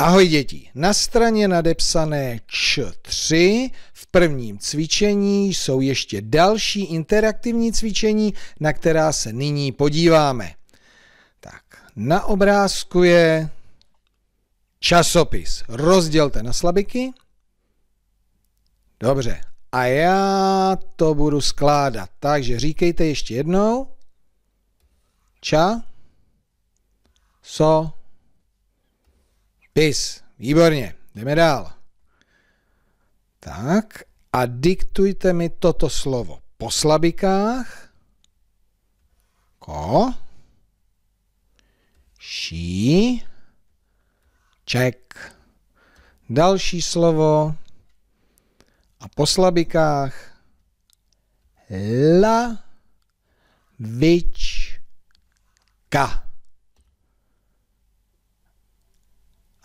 Ahoj děti, na straně nadepsané Č3 v prvním cvičení jsou ještě další interaktivní cvičení, na která se nyní podíváme. Tak, na obrázku je časopis. Rozdělte na slabiky. Dobře, a já to budu skládat. Takže říkejte ještě jednou. Ča. So. Pis, výborně, jdeme dál. Tak a diktujte mi toto slovo. Po slabikách. Ko. Ší. Ček. Další slovo. A po slabikách. La. Vič. Ka.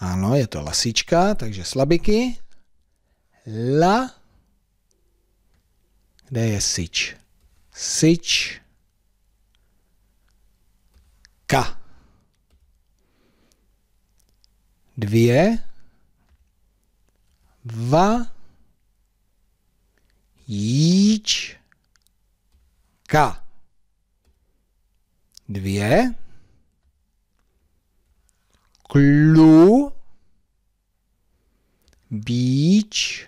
Ano, je to lasička, takže slabiky. La. Kde je sič? Sič. Ka. Dvě. Va. Jíč. Ka. Dvě. Klu. Bíčka.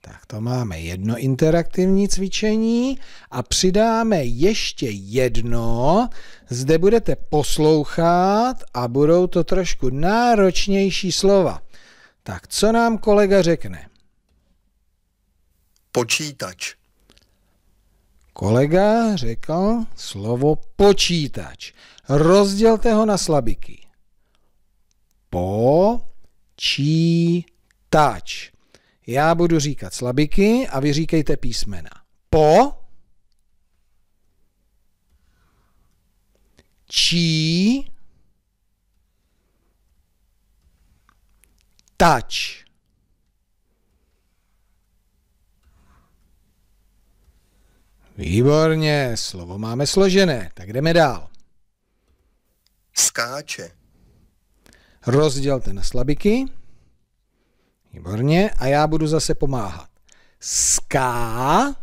Tak to máme jedno interaktivní cvičení a přidáme ještě jedno. Zde budete poslouchat a budou to trošku náročnější slova. Tak co nám kolega řekne? Počítač. Kolega řekl slovo počítač. Rozdělte ho na slabiky počítač. Já budu říkat slabiky a vy říkejte písmena. Po čí tač. Výborně, slovo máme složené, tak jdeme dál. Skáče rozdělte na slabiky. Výborně. A já budu zase pomáhat. Ská.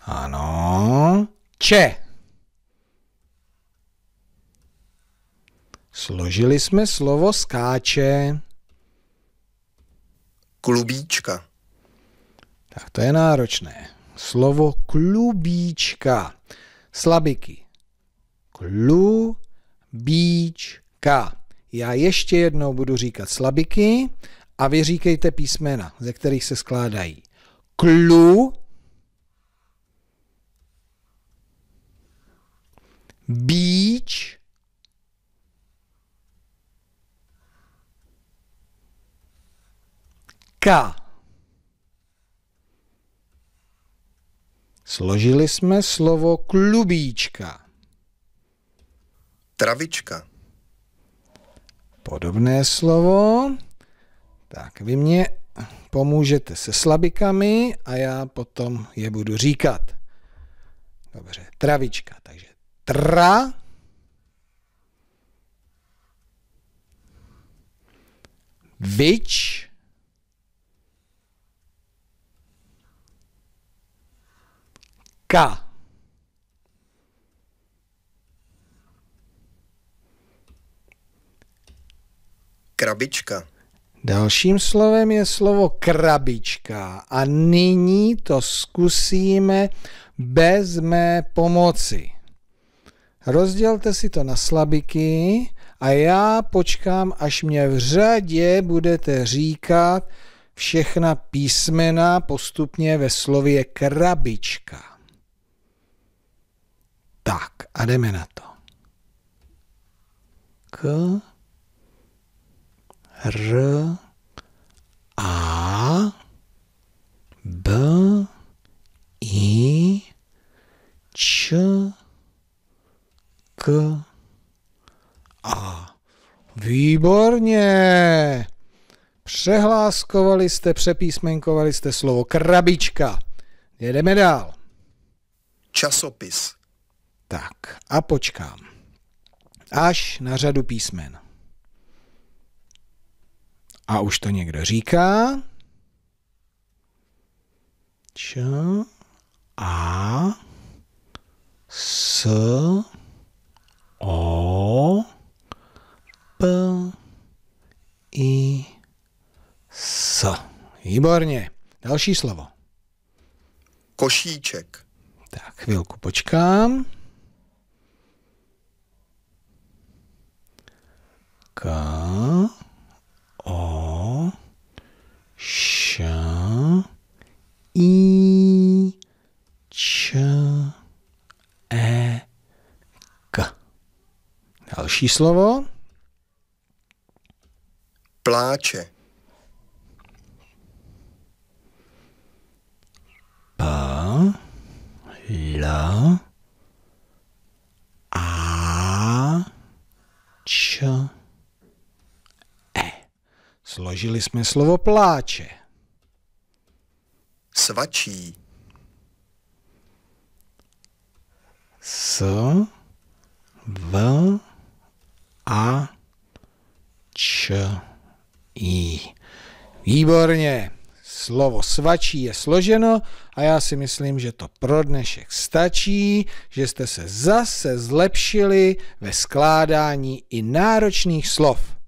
Ano. Če. Složili jsme slovo skáče. Klubíčka. Tak to je náročné. Slovo klubíčka slabiky. ka. Já ještě jednou budu říkat slabiky a vy říkejte písmena, ze kterých se skládají. Klu, bíč, ka. Složili jsme slovo klubíčka. Travička. Podobné slovo. Tak vy mě pomůžete se slabikami a já potom je budu říkat. Dobře, travička, takže tra, vič, K. Krabička. Dalším slovem je slovo krabička a nyní to zkusíme bez mé pomoci. Rozdělte si to na slabiky a já počkám, až mě v řadě budete říkat všechna písmena postupně ve slově krabička. Tak a jdeme na to. K, R, A, B, I, Č, K, A. Výborně! Přehláskovali jste, přepísmenkovali jste slovo krabička. Jedeme dál. Časopis. Tak a počkám. Až na řadu písmen. A už to někdo říká. Č, A, S, O, P, I, S. Výborně. Další slovo. Košíček. Tak, chvilku počkám. Další slovo. Pláče. Pa, la, a, č, e. Složili jsme slovo pláče. Svačí. S, v, a Č I. Výborně. Slovo svačí je složeno a já si myslím, že to pro dnešek stačí, že jste se zase zlepšili ve skládání i náročných slov.